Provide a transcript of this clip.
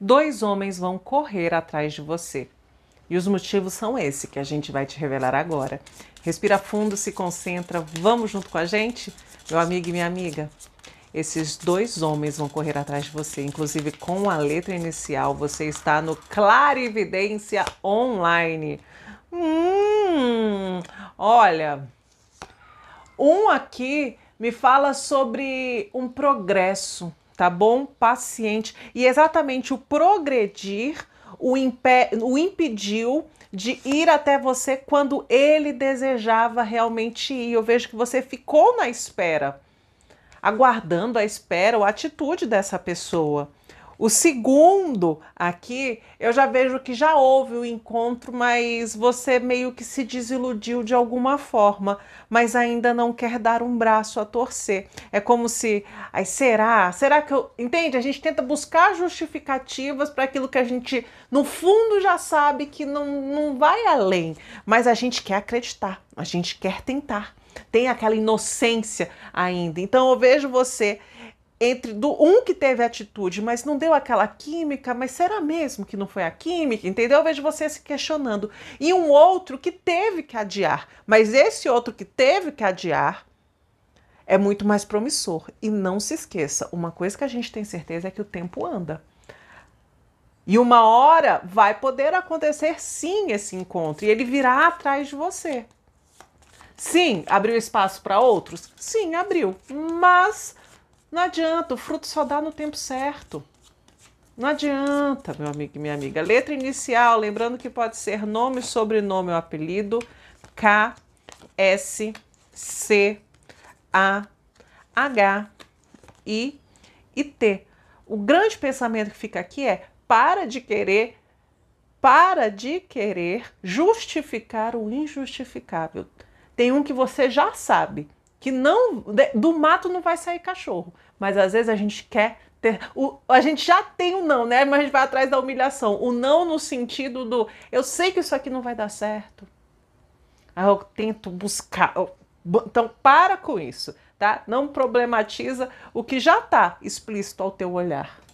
dois homens vão correr atrás de você. E os motivos são esse que a gente vai te revelar agora. Respira fundo, se concentra, vamos junto com a gente, meu amigo e minha amiga. Esses dois homens vão correr atrás de você, inclusive com a letra inicial. Você está no Clarividência Online. Hum, olha, um aqui me fala sobre um progresso, tá bom? Paciente. E exatamente o progredir o, o impediu de ir até você quando ele desejava realmente ir. Eu vejo que você ficou na espera, aguardando a espera ou a atitude dessa pessoa. O segundo aqui, eu já vejo que já houve o encontro, mas você meio que se desiludiu de alguma forma, mas ainda não quer dar um braço a torcer. É como se, ai, será? Será que eu. Entende? A gente tenta buscar justificativas para aquilo que a gente, no fundo, já sabe que não, não vai além, mas a gente quer acreditar, a gente quer tentar. Tem aquela inocência ainda. Então eu vejo você entre do um que teve atitude, mas não deu aquela química, mas será mesmo que não foi a química? Entendeu? Eu vejo você se questionando. E um outro que teve que adiar, mas esse outro que teve que adiar é muito mais promissor. E não se esqueça, uma coisa que a gente tem certeza é que o tempo anda. E uma hora vai poder acontecer sim esse encontro e ele virá atrás de você. Sim, abriu espaço para outros? Sim, abriu. Mas não adianta, o fruto só dá no tempo certo. Não adianta, meu amigo e minha amiga. Letra inicial, lembrando que pode ser nome, sobrenome ou apelido. K, S, C, A, H, I e T. O grande pensamento que fica aqui é para de querer para de querer justificar o injustificável. Tem um que você já sabe, que não do mato não vai sair cachorro, mas às vezes a gente quer ter, o, a gente já tem o não, né? Mas a gente vai atrás da humilhação. O não no sentido do eu sei que isso aqui não vai dar certo. Aí eu tento buscar. Então para com isso, tá? Não problematiza o que já está explícito ao teu olhar.